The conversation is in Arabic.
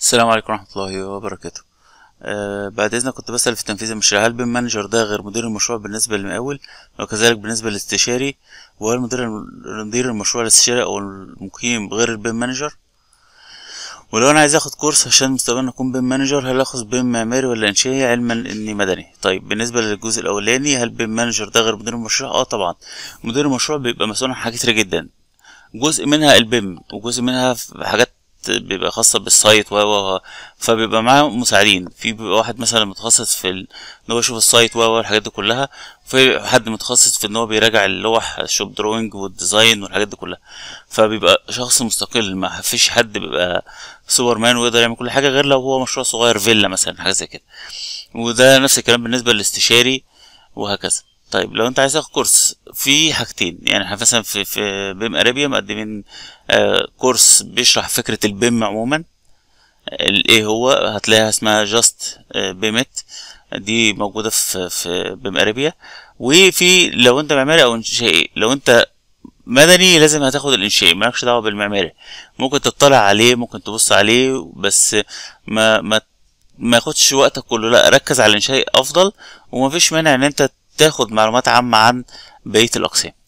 السلام عليكم ورحمة الله وبركاته آه بعد إذنك كنت بسأل في تنفيذ المشروع هل بين مانجر ده غير مدير المشروع بالنسبة للمقاول وكذلك بالنسبة للاستشاري وهل مدير مدير المشروع الاستشاري أو المقيم غير البين مانجر ولو أنا عايز أخد كورس عشان مستقبلا أكون بين مانجر هل أخذ بين معماري ولا إنشائي علما إني مدني طيب بالنسبة للجزء الأولاني هل بين مانجر ده غير مدير المشروع أه طبعا مدير المشروع بيبقى مسؤول عن حاجات كتيرة جدا جزء منها البيم وجزء منها حاجات بيبقى خاصه بالسايت و فبيبقى معاه مساعدين في بيبقى واحد مثلا متخصص في ان هو يشوف السايت و الحاجات دي كلها في حد متخصص في ان هو بيراجع اللوح الشوب دروينج والديزاين والحاجات دي كلها فبيبقى شخص مستقل ما فيش حد بيبقى سوبر مان ويقدر يعمل كل حاجه غير لو هو مشروع صغير فيلا مثلا حاجه زي كده وده نفس الكلام بالنسبه للاستشاري وهكذا طيب لو انت عايز تاخد كورس في حاجتين يعني احنا مثلا في في بيم ارابيا مقدمين آه كورس بيشرح فكره البيم عموما الايه هو هتلاقيها اسمها جاست آه، بيمت دي موجوده في في بيم ارابيا وفي لو انت معماري او انشائي لو انت مدني لازم هتاخد الانشائي مالكش دعوه بالمعماري ممكن تطلع عليه ممكن تبص عليه بس ما ما ما ياخدش وقتك كله لا ركز على الانشائي افضل ومفيش مانع ان انت تاخد معلومات عامة عن بقية الأقسام